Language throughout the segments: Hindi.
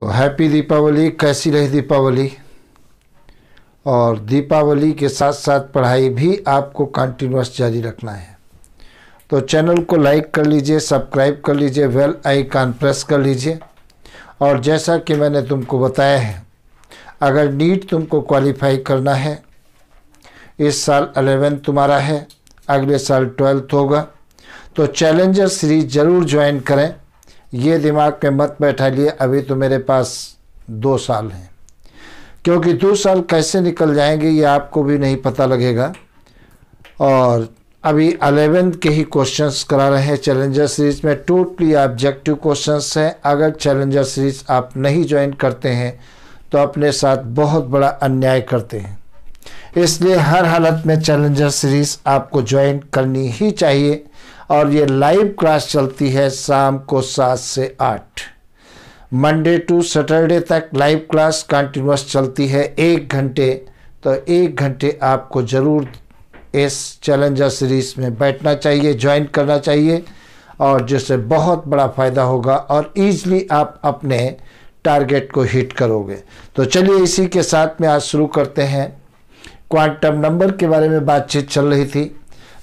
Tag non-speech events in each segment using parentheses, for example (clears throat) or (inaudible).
तो हैप्पी दीपावली कैसी रही दीपावली और दीपावली के साथ साथ पढ़ाई भी आपको कंटिन्यूस जारी रखना है तो चैनल को लाइक कर लीजिए सब्सक्राइब कर लीजिए वेल आइकन प्रेस कर लीजिए और जैसा कि मैंने तुमको बताया है अगर नीट तुमको क्वालिफाई करना है इस साल अलेवेंथ तुम्हारा है अगले साल ट्वेल्थ होगा तो चैलेंजर सीरीज ज़रूर ज्वाइन करें ये दिमाग में मत बैठा लिए अभी तो मेरे पास दो साल हैं क्योंकि दो साल कैसे निकल जाएंगे ये आपको भी नहीं पता लगेगा और अभी अलेवेंथ के ही क्वेश्चंस करा रहे हैं चैलेंजर सीरीज़ में टोटली ऑब्जेक्टिव क्वेश्चंस हैं अगर चैलेंजर सीरीज़ आप नहीं ज्वाइन करते हैं तो अपने साथ बहुत बड़ा अन्याय करते हैं इसलिए हर हालत में चैलेंजर सीरीज़ आपको ज्वाइन करनी ही चाहिए और ये लाइव क्लास चलती है शाम को सात से आठ मंडे टू सैटरडे तक लाइव क्लास कंटिन्यूस चलती है एक घंटे तो एक घंटे आपको ज़रूर इस चैलेंजर सीरीज़ में बैठना चाहिए ज्वाइन करना चाहिए और जिससे बहुत बड़ा फ़ायदा होगा और इजली आप अपने टारगेट को हिट करोगे तो चलिए इसी के साथ में आज शुरू करते हैं क्वांटम नंबर के बारे में बातचीत चल रही थी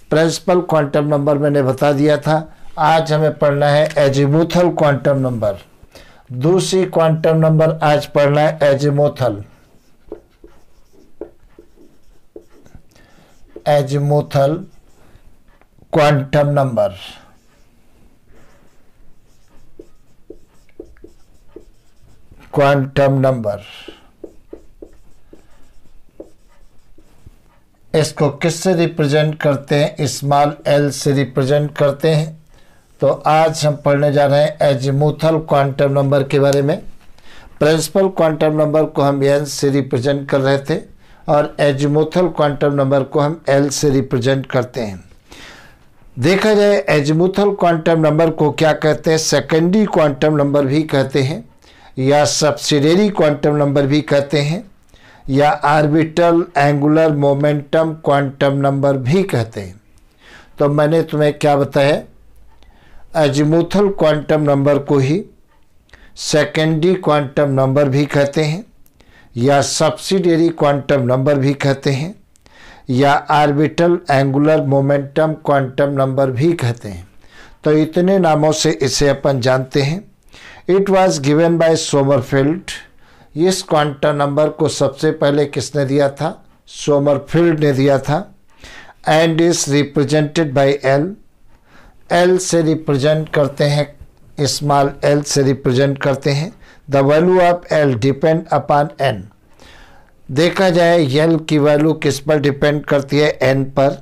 प्रिंसिपल क्वांटम नंबर मैंने बता दिया था आज हमें पढ़ना है एजिमोथल क्वांटम नंबर दूसरी क्वांटम नंबर आज पढ़ना है azimuthal azimuthal quantum number quantum number इसको किससे रिप्रेजेंट करते हैं इस्माल एल से रिप्रेजेंट करते हैं तो आज हम पढ़ने जा रहे हैं एजमूथल क्वांटम नंबर के बारे में प्रिंसिपल क्वांटम नंबर को हम एन से रिप्रेजेंट कर रहे थे और एजमूथल क्वांटम नंबर को हम एल से रिप्रेजेंट करते हैं देखा जाए एजमूथल क्वांटम नंबर को क्या कहते हैं सेकेंडरी क्वांटम नंबर भी कहते हैं या सब्सिडरी क्वांटम नंबर भी कहते हैं या orbital angular momentum quantum number भी कहते हैं तो मैंने तुम्हें क्या बताया अजमूथल क्वांटम नंबर को ही सेकेंडरी क्वांटम नंबर भी कहते हैं या सब्सिडरी क्वांटम नंबर भी कहते हैं या orbital angular momentum quantum number भी कहते हैं तो इतने नामों से इसे अपन जानते हैं it was given by Sommerfeld इस क्वांटम नंबर को सबसे पहले किसने दिया था सोमरफील्ड ने दिया था and is represented by L L से रिप्रेजेंट करते हैं स्मॉल एल से रिप्रेजेंट करते हैं the value of L depend upon N देखा जाए एल की वैल्यू किस पर डिपेंड करती है एन पर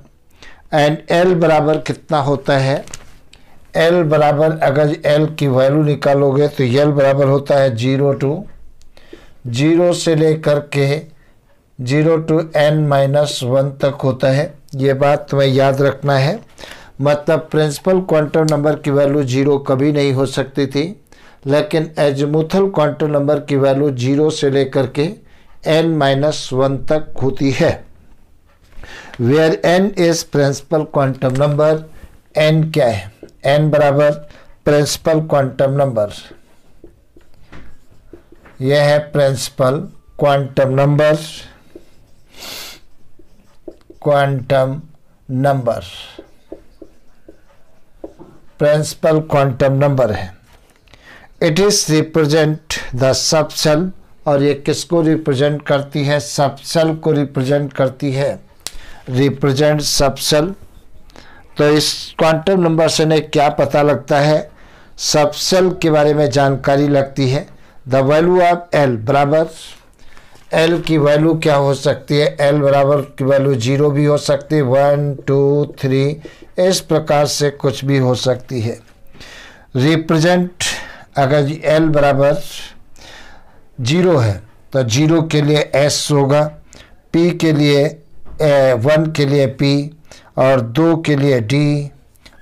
एंड एल बराबर कितना होता है एल बराबर अगर एल की वैल्यू निकालोगे तो एल बराबर होता है जीरो टू जीरो से लेकर के zero to N minus one तक होता है ये बात तुम्हें याद रखना है मतलब प्रिंसिपल क्वांटम नंबर की वैल्यू जीरो कभी नहीं हो सकती थी लेकिन एजमुथल क्वांटम नंबर की वैल्यू जीरो से लेकर के एन माइनस वन तक होती है where N is principal quantum number N क्या है एन बराबर प्रिंसिपल क्वांटम नंबर यह है principal quantum numbers quantum number principal quantum number है it is represent the subshell और ये किसको रिप्रेजेंट करती है सबसेल को रिप्रेजेंट करती है रिप्रेजेंट सबसेल तो इस क्वांटम नंबर से ने क्या पता लगता है सबसेल के बारे में जानकारी लगती है द वैल्यू ऑफ एल बराबर एल की वैल्यू क्या हो सकती है एल बराबर की वैल्यू जीरो भी हो सकती है वन टू थ्री इस प्रकार से कुछ भी हो सकती है रिप्रेजेंट अगर एल बराबर जीरो है तो जीरो के लिए एस होगा पी के लिए ए, वन के लिए पी और दो के लिए डी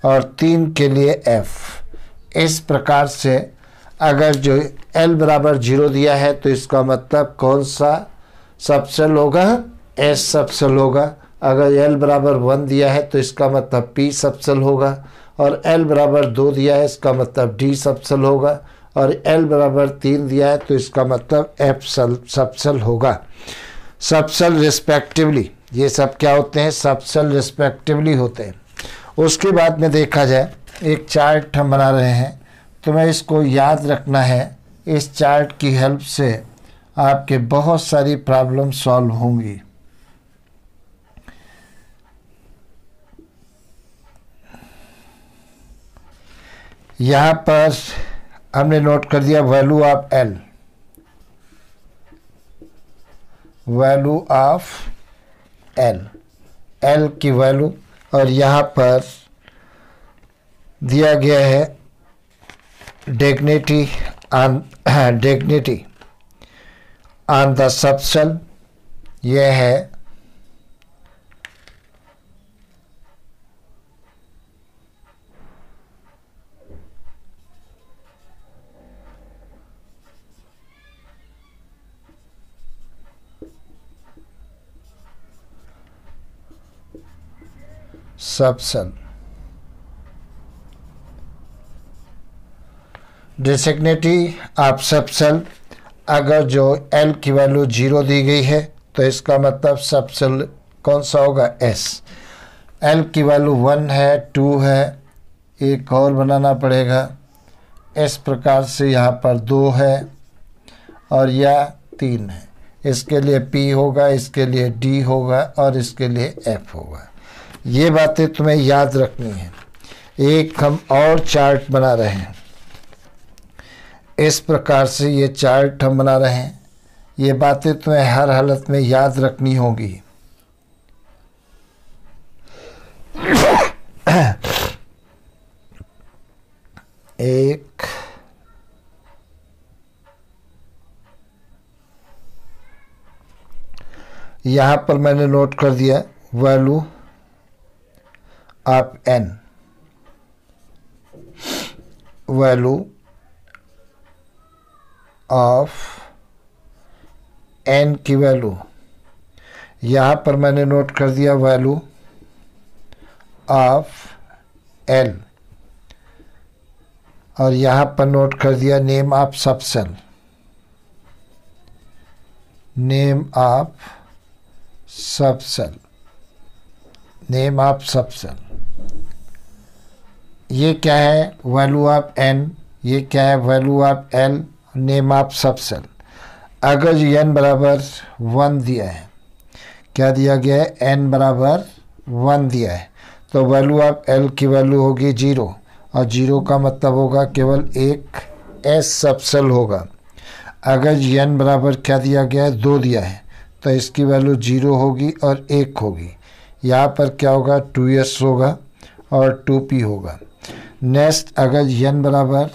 और तीन के लिए एफ इस प्रकार से अगर जो एल बराबर जीरो दिया है तो इसका मतलब कौन सा सबसे होगा एस सबसे होगा अगर एल बराबर वन दिया है तो इसका मतलब पी सबसेल होगा और एल बराबर दो दिया है इसका मतलब डी सबसेल होगा और एल बराबर तीन दिया है तो इसका मतलब एफ सबसेल होगा सबसेल रिस्पेक्टिवली ये सब क्या होते हैं सबसेल रिस्पेक्टिवली होते हैं उसके बाद में देखा जाए एक चार्ट हम बना रहे हैं तुम्हें इसको याद रखना है इस चार्ट की हेल्प से आपके बहुत सारी प्रॉब्लम सॉल्व होंगी यहाँ पर हमने नोट कर दिया value of L value of L L की वैल्यू और यहाँ पर दिया गया है dignity and dignity on the subsel ये है subsel डिसग्नेटी आप सबसेल अगर जो एल की वैल्यू जीरो दी गई है तो इसका मतलब सबसेल कौन सा होगा एस एल की वैल्यू वन है टू है एक और बनाना पड़ेगा इस प्रकार से यहाँ पर दो है और यह तीन है इसके लिए पी होगा इसके लिए डी होगा और इसके लिए एफ होगा ये बातें तुम्हें याद रखनी है एक हम और चार्ट बना रहे हैं इस प्रकार से ये चार्ट हम बना रहे हैं ये बातें तुम्हें हर हालत में याद रखनी होगी एक यहां पर मैंने नोट कर दिया value of N value of N की वैल्यू यहाँ पर मैंने नोट कर दिया वैल्यू ऑफ एल और यहाँ पर नोट कर दिया name of subshell name of subshell name of subshell ये क्या है वैल्यू ऑफ एन ये क्या है value of L name of subshell अगर जो एन बराबर वन दिया है क्या दिया गया है एन बराबर वन दिया है तो वैल्यू ऑफ एल की वैल्यू होगी जीरो और जीरो का मतलब होगा केवल एक एस सबसेल होगा अगर जी एन बराबर क्या दिया गया है दो दिया है तो इसकी वैल्यू जीरो होगी और एक होगी यहाँ पर क्या होगा टू एस होगा और टू पी होगा नेक्स्ट अगर एन बराबर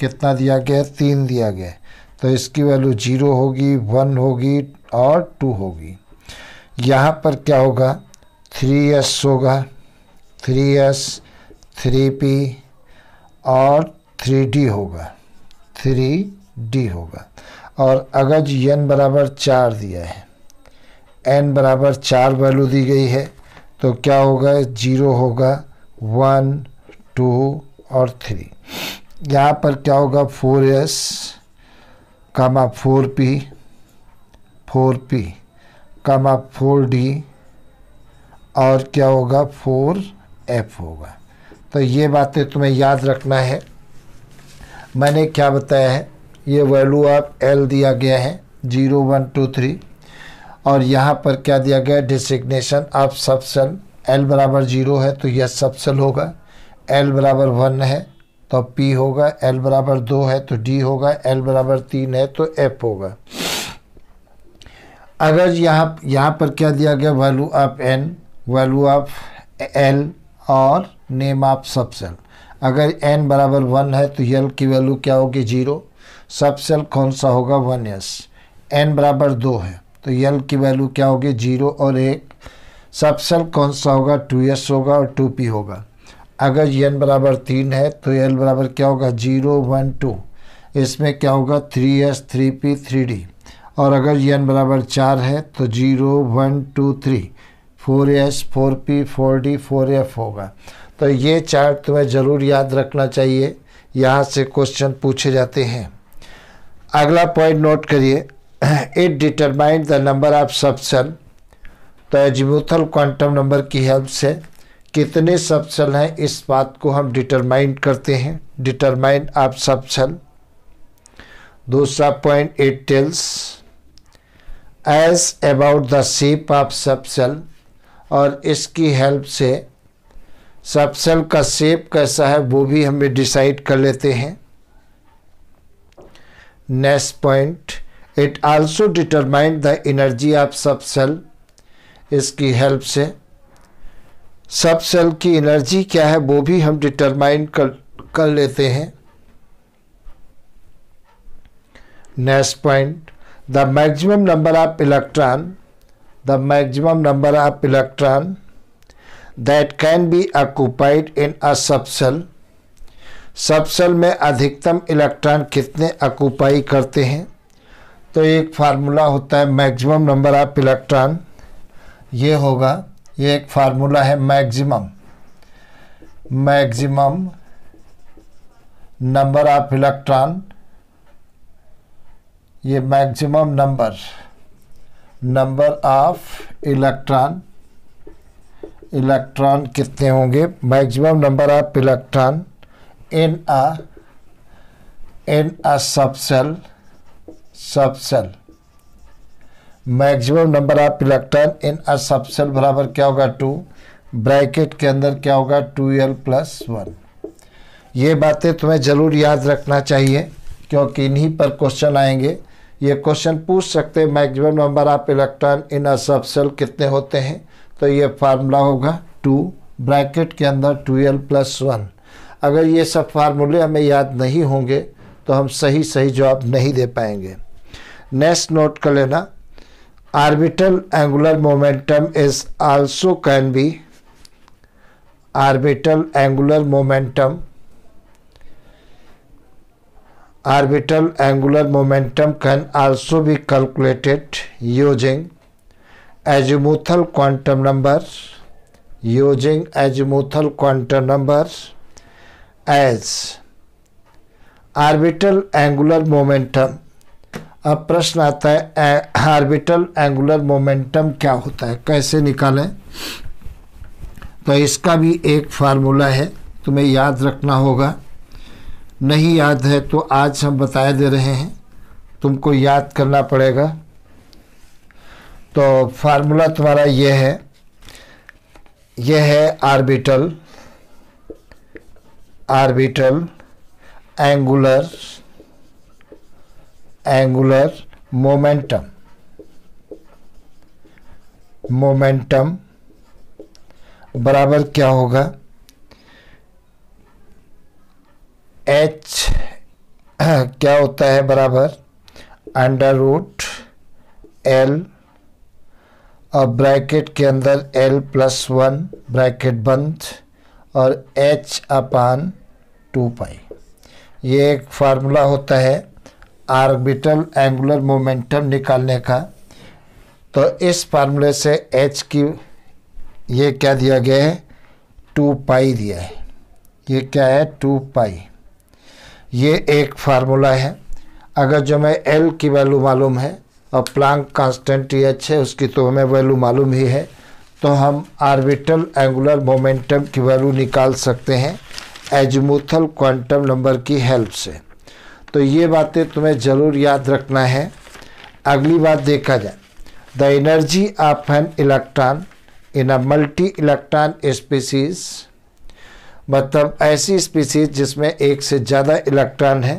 कितना दिया गया है तीन दिया गया है तो इसकी वैल्यू जीरो होगी वन होगी और टू होगी यहाँ पर क्या होगा थ्री एस होगा थ्री एस थ्री पी और थ्री डी होगा थ्री डी होगा और अगर जी एन बराबर चार दिया है एन बराबर चार वैल्यू दी गई है तो क्या होगा जीरो होगा वन टू और थ्री यहाँ पर क्या होगा four s comma four p four p comma four d और क्या होगा फोर एफ होगा तो ये बातें तुम्हें याद रखना है मैंने क्या बताया है ये वैल्यू ऑफ एल दिया गया है जीरो वन टू थ्री और यहाँ पर क्या दिया गया डिसिग्नेशन ऑफ सबसेल एल बराबर जीरो है तो यह सबसेल होगा एल बराबर वन है तो अब पी होगा एल बराबर दो है तो डी होगा एल बराबर तीन है तो एफ होगा अगर यहाँ यहाँ पर क्या दिया गया value of N value of l और नेम ऑफ सब सेल अगर एन बराबर वन है तो एल की वैल्यू क्या होगी जीरो सब सेल कौन सा होगा वन एस एन बराबर दो है तो एल की वैल्यू क्या होगी जीरो और एक सब सेल कौन सा होगा टू एस होगा और टू पी होगा अगर एन बराबर तीन है तो एल बराबर क्या होगा जीरो वन टू इसमें क्या होगा three s three p three d और अगर एन बराबर चार है तो zero one two three four s four p four d four f होगा तो ये चार्ट तुम्हें ज़रूर याद रखना चाहिए यहाँ से क्वेश्चन पूछे जाते हैं अगला पॉइंट नोट करिए it determined the number of subshell तो एजम्यूथल क्वांटम नंबर की हेल्प से कितने सब सेल हैं इस बात को हम डिटरमाइन करते हैं डिटरमाइन आप सेल दूसरा point it tells us about the shape of subshell और इसकी हेल्प से सब सेल का शेप कैसा है वो भी हमें डिसाइड कर लेते हैं next point it also determine the energy of subshell इसकी हेल्प से सब सेल की एनर्जी क्या है वो भी हम डिटरमाइन कर कर लेते हैं next point the maximum number of electron the maximum number of electron that can be occupied in a subshell सब सेल में अधिकतम इलेक्ट्रॉन कितने ऑक्यूपाई करते हैं तो एक फार्मूला होता है मैक्सिमम नंबर ऑफ इलेक्ट्रॉन ये होगा ये एक फार्मूला है maximum maximum number of electron ये maximum number number of electron electron कितने होंगे maximum number of electron in a in a subshell subshell maximum number of electron in a subshell बराबर क्या होगा टू ब्रैकेट के अंदर क्या होगा टू एल प्लस वन ये बातें तुम्हें ज़रूर याद रखना चाहिए क्योंकि इन्हीं पर क्वेश्चन आएंगे ये क्वेश्चन पूछ सकते हैं maximum number of electron in a subshell कितने होते हैं तो ये फार्मूला होगा टू ब्रैकेट के अंदर टू एल प्लस वन अगर ये सब फार्मूले हमें याद नहीं होंगे तो हम सही सही जवाब नहीं दे पाएंगे नेक्स्ट नोट कर लेना Orbital angular momentum is also can be orbital angular momentum orbital angular momentum can also be calculated using azimuthal quantum numbers using azimuthal quantum numbers as orbital angular momentum अब प्रश्न आता है आर्बिटल एंगुलर मोमेंटम क्या होता है कैसे निकालें तो इसका भी एक फार्मूला है तुम्हें याद रखना होगा नहीं याद है तो आज हम बताए दे रहे हैं तुमको याद करना पड़ेगा तो फार्मूला तुम्हारा ये है यह है orbital orbital angular angular momentum momentum बराबर क्या होगा एच (clears throat) क्या होता है बराबर अंडर रूट एल और ब्रैकेट के अंदर एल प्लस वन ब्रैकेट बंद और एच अपान टू पाई ये एक फार्मूला होता है आर्बिटल एंगुलर मोमेंटम निकालने का तो इस फार्मूले से एच की ये क्या दिया गया है टू पाई दिया है ये क्या है टू पाई ये एक फार्मूला है अगर जो मैं एल की वैल्यू मालूम है और प्लांक कांस्टेंट एच है उसकी तो हमें वैल्यू मालूम ही है तो हम आर्बिटल एंगुलर मोमेंटम की वैल्यू निकाल सकते हैं एजमूथल क्वांटम नंबर की हेल्प से तो ये बातें तुम्हें ज़रूर याद रखना है अगली बात देखा जाए the energy of an electron in a multi electron species मतलब ऐसी स्पीसीज जिसमें एक से ज़्यादा इलेक्ट्रॉन है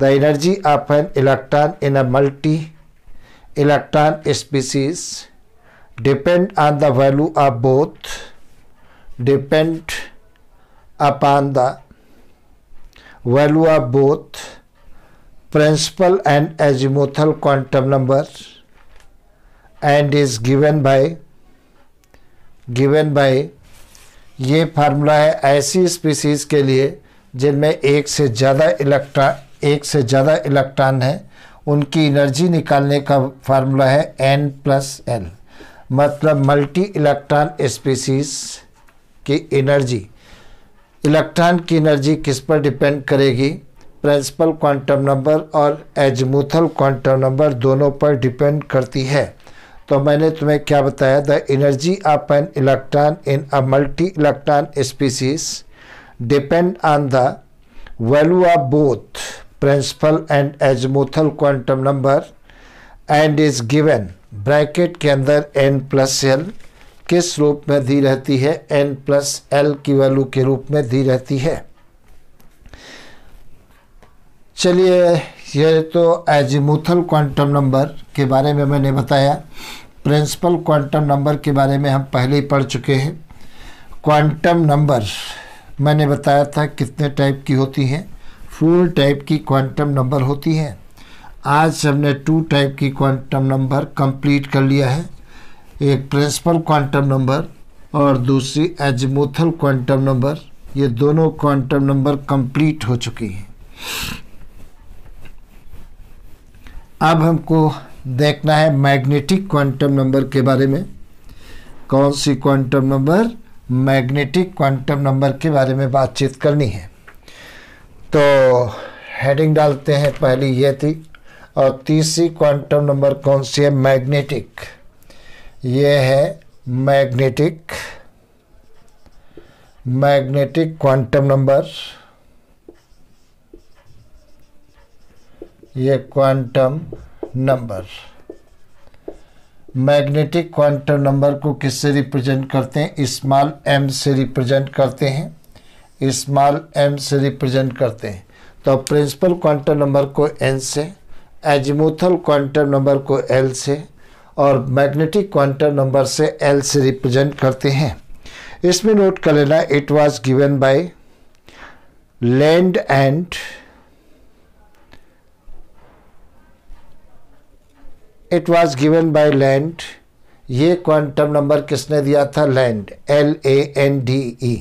the energy of an electron in a multi electron species depend on the value of both depend upon the value of both principal and azimuthal quantum number and is given by given by ये फार्मूला है ऐसी स्पीसीज़ के लिए जिनमें एक से ज़्यादा इलेक्ट्रा एक से ज़्यादा इलेक्ट्रॉन है उनकी एनर्जी निकालने का फार्मूला है एन प्लस एल मतलब मल्टी इलेक्ट्रॉन स्पीसीज़ की एनर्जी इलेक्ट्रॉन की एनर्जी किस पर डिपेंड करेगी प्रिंसिपल क्वांटम नंबर और एजमूथल क्वांटम नंबर दोनों पर डिपेंड करती है तो मैंने तुम्हें क्या बताया the energy of an electron in a multi electron species depend on the value of both principal and azimuthal quantum number and is given bracket के अंदर एन प्लस एल किस रूप में दी रहती है एन प्लस एल की वैल्यू के रूप में दी रहती है चलिए यह तो एजिमुथल क्वांटम नंबर के बारे में मैंने बताया प्रिंसिपल क्वांटम नंबर के बारे में हम पहले ही पढ़ चुके हैं क्वांटम नंबर मैंने बताया था कितने टाइप की होती हैं फोर टाइप की क्वांटम नंबर होती हैं आज हमने टू टाइप की क्वांटम नंबर कंप्लीट कर लिया है एक प्रिंसिपल क्वांटम नंबर और दूसरी एजमोथल क्वांटम नंबर ये दोनों क्वांटम नंबर कंप्लीट हो चुकी हैं अब हमको देखना है मैग्नेटिक क्वांटम नंबर के बारे में कौन सी quantum number magnetic quantum number के बारे में बातचीत करनी है तो हेडिंग डालते हैं पहली ये थी और तीसरी क्वांटम नंबर कौन सी है मैग्नेटिक ये है मैग्नेटिक मैग्नेटिक क्वांटम नंबर ये quantum number magnetic quantum number को किससे रिप्रेजेंट करते हैं स्मॉल एम से रिप्रेजेंट करते हैं स्मॉल एम से रिप्रेजेंट करते हैं तो प्रिंसिपल क्वांटम नंबर को एन से एजमोथल क्वांटम नंबर को एल से और मैग्नेटिक क्वांटम नंबर से एल से रिप्रेजेंट करते हैं इसमें नोट कर लेना it was given by Lande and it was given by Lande ये क्वांटम नंबर किसने दिया था Lande L A N D E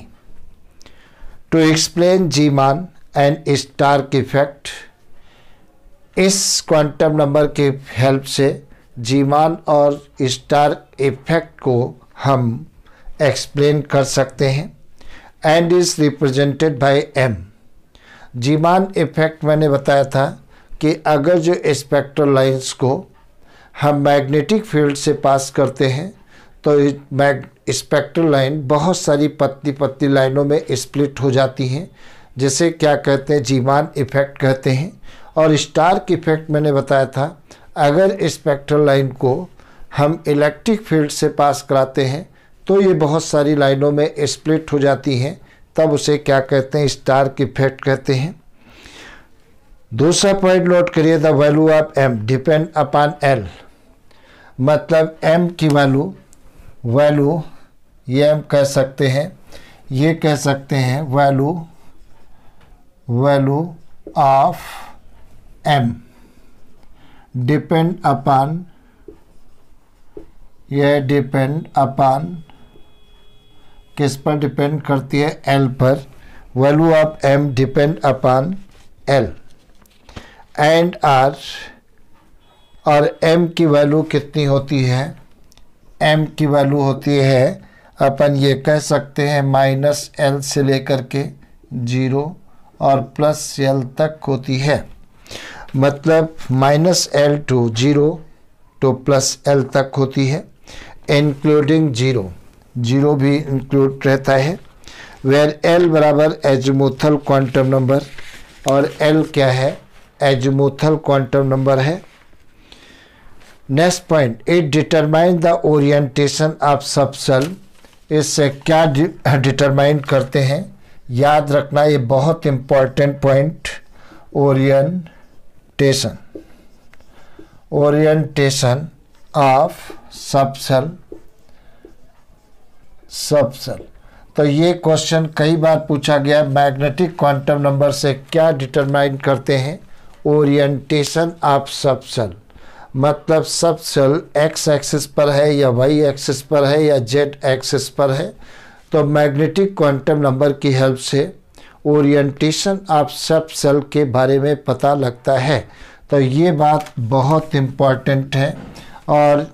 to explain Zeeman and Stark की फैक्ट इस क्वांटम नंबर के हेल्प से जीमान और स्टार इफेक्ट को हम एक्सप्लेन कर सकते हैं and is represented by m Zeeman effect मैंने बताया था कि अगर जो स्पेक्ट्रल लाइंस को हम मैग्नेटिक फील्ड से पास करते हैं तो मैग स्पेक्ट्रल लाइन बहुत सारी पत्ती पत्ती लाइनों में स्प्लिट हो जाती हैं जिसे क्या कहते हैं जीवान इफेक्ट कहते हैं और स्टार्क इफेक्ट मैंने बताया था अगर स्पेक्ट्रल लाइन को हम इलेक्ट्रिक फील्ड से पास कराते हैं तो ये बहुत सारी लाइनों में स्प्लिट हो जाती हैं तब उसे क्या कहते हैं स्टार्क इफेक्ट कहते हैं दूसरा पॉइंट नोट करिए the value of m depend upon l मतलब एम की वैल्यू वैल्यू ये हम कह सकते हैं ये कह सकते हैं value value of m depend upon ये डिपेंड अपॉन किस पर डिपेंड करती है एल पर value of m depend upon l and आर और एम की वैल्यू कितनी होती है एम की वैल्यू होती है अपन ये कह सकते हैं माइनस एल से लेकर के जीरो और प्लस एल तक होती है मतलब minus l to zero to plus l तक होती है इंक्लूडिंग जीरो जीरो भी इंक्लूड रहता है वेयर एल बराबर एजमोथल क्वांटम नंबर और एल क्या है एजमोथल क्वांटम नंबर है next point it determine the orientation of shell इससे क्या डिटरमाइन करते हैं याद रखना ये बहुत important point orientation orientation of subshell तो ये क्वेश्चन कई बार पूछा गया मैग्नेटिक क्वांटम नंबर से क्या डिटरमाइन करते हैं ओरिएंटेशन ऑफ सब सेल मतलब सब सेल एक्स एक्सिस पर है या वाई एक्सिस पर है या जेड एक्सिस पर है तो मैग्नेटिक क्वांटम नंबर की हेल्प से ओरिएंटेशन ऑफ सब सेल के बारे में पता लगता है तो ये बात बहुत इम्पॉर्टेंट है और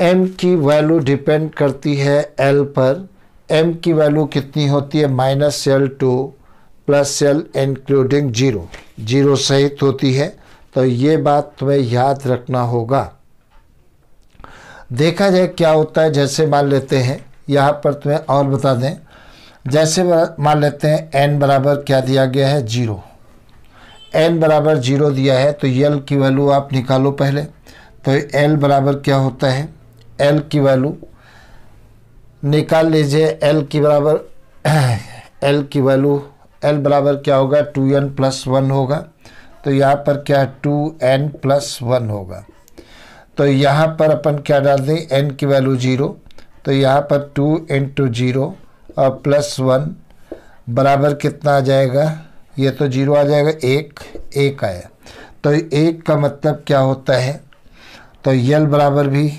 एम की वैल्यू डिपेंड करती है एल पर एम की वैल्यू कितनी होती है माइनस एल टू प्लस सेल इंक्लूडिंग जीरो जीरो सहित होती है तो ये बात तुम्हें याद रखना होगा देखा जाए क्या होता है जैसे मान लेते हैं यहाँ पर तुम्हें और बता दें जैसे मान लेते हैं एन बराबर क्या दिया गया है जीरो एन बराबर जीरो दिया है तो यल की वैल्यू आप निकालो पहले तो एल बराबर क्या होता है एल की वैल्यू निकाल लीजिए एल की बराबर एल (clears throat) की वैल्यू एल बराबर क्या होगा टू एन प्लस वन होगा तो यहाँ पर क्या टू एन प्लस वन होगा तो यहाँ पर अपन क्या डाल दें एन की वैल्यू जीरो तो यहाँ पर टू टू जीरो और प्लस वन बराबर कितना आ जाएगा ये तो जीरो आ जाएगा एक एक आया तो एक का मतलब क्या होता है तो यल बराबर भी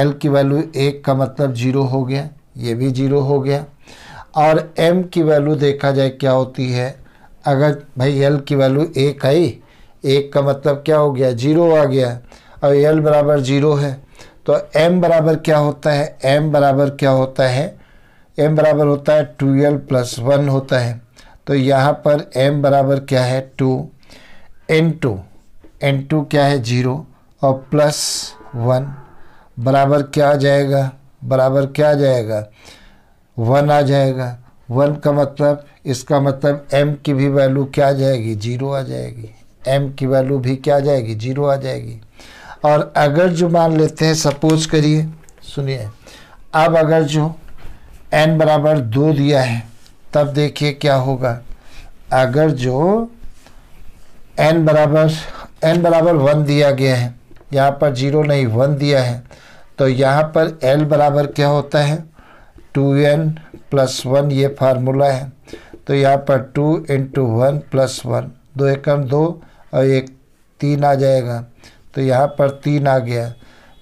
एल की वैल्यू एक का मतलब जीरो हो गया ये भी जीरो हो गया और एम की वैल्यू देखा जाए क्या होती है अगर भाई एल की वैल्यू एक आई एक का मतलब क्या हो गया जीरो आ गया और एल बराबर जीरो है तो एम बराबर क्या होता है एम बराबर क्या होता है एम बराबर होता है टू एल प्लस वन होता है तो यहाँ पर एम बराबर क्या है two n two n two क्या है जीरो और प्लस वन बराबर क्या आ जाएगा बराबर क्या आ जाएगा वन आ जाएगा वन का मतलब इसका मतलब एम की भी वैल्यू क्या आ जाएगी जीरो आ जाएगी एम की वैल्यू भी क्या आ जाएगी जीरो आ जाएगी और अगर जो मान लेते हैं सपोज करिए सुनिए अब अगर जो एन बराबर दो दिया है तब देखिए क्या होगा अगर जो एन बराबर एन बराबर वन दिया गया है यहाँ पर जीरो नहीं वन दिया है तो यहाँ पर एल बराबर क्या होता है टू एन प्लस वन ये फार्मूला है तो यहाँ पर two into one plus one दो एकम दो और एक तीन आ जाएगा तो यहाँ पर तीन आ गया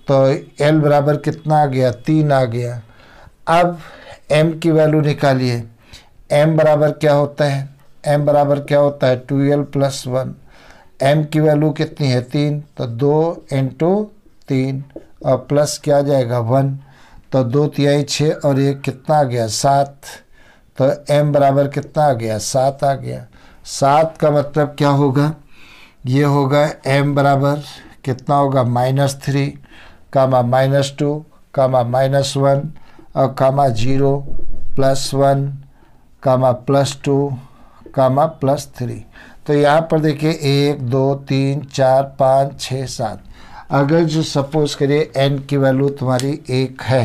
तो एल बराबर कितना आ गया तीन आ गया अब एम की वैल्यू निकालिए एम बराबर क्या होता है एम बराबर क्या होता है two l plus one m की वैल्यू कितनी है तीन तो दो इंटू तीन और प्लस क्या आ जाएगा वन तो दो तिहाई छः और एक कितना आ गया सात तो एम बराबर कितना आ गया सात आ गया सात का मतलब क्या होगा ये होगा एम बराबर कितना होगा minus three comma minus two comma minus one और comma zero plus one comma plus two comma plus three तो यहाँ पर देखिए एक दो तीन चार पाँच छः सात अगर जो सपोज करिए एन की वैल्यू तुम्हारी एक है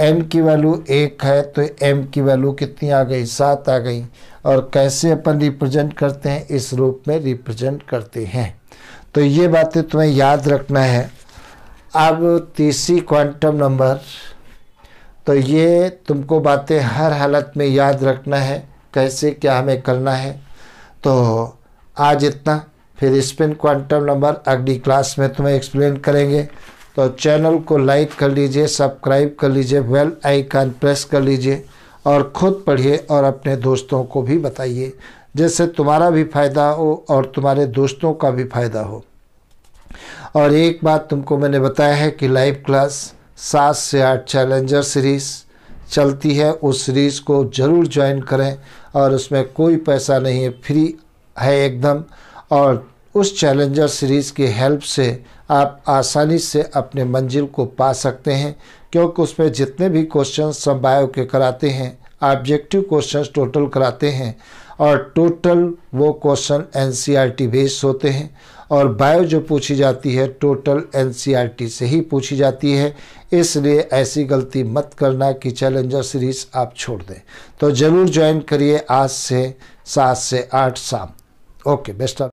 एन की वैल्यू एक है तो एम की वैल्यू कितनी आ गई सात आ गई और कैसे अपन रिप्रेजेंट करते हैं इस रूप में रिप्रेजेंट करते हैं तो ये बातें तुम्हें याद रखना है अब तीसरी क्वांटम नंबर तो ये तुमको बातें हर हालत में याद रखना है कैसे क्या हमें करना है तो आज इतना फिर स्पिन क्वांटम नंबर अगली क्लास में तुम्हें एक्सप्लेन करेंगे तो चैनल को लाइक कर लीजिए सब्सक्राइब कर लीजिए वेल आइकन प्रेस कर लीजिए और ख़ुद पढ़िए और अपने दोस्तों को भी बताइए जिससे तुम्हारा भी फ़ायदा हो और तुम्हारे दोस्तों का भी फ़ायदा हो और एक बात तुमको मैंने बताया है कि लाइव क्लास सात से आठ चैलेंजर सीरीज़ चलती है उस सीरीज़ को ज़रूर ज्वाइन करें और उसमें कोई पैसा नहीं है फ्री है एकदम और उस चैलेंजर सीरीज़ की हेल्प से आप आसानी से अपने मंजिल को पा सकते हैं क्योंकि उसमें जितने भी क्वेश्चन सब बायो के कराते हैं ऑब्जेक्टिव क्वेश्चन टोटल कराते हैं और टोटल वो question N C R T based होते हैं और बायो जो पूछी जाती है total N C R T से ही पूछी जाती है इसलिए ऐसी गलती मत करना कि चैलेंजर सीरीज़ आप छोड़ दें तो ज़रूर ज्वाइन करिए आज से सात से आठ शाम ओके बेस्ट ऑफ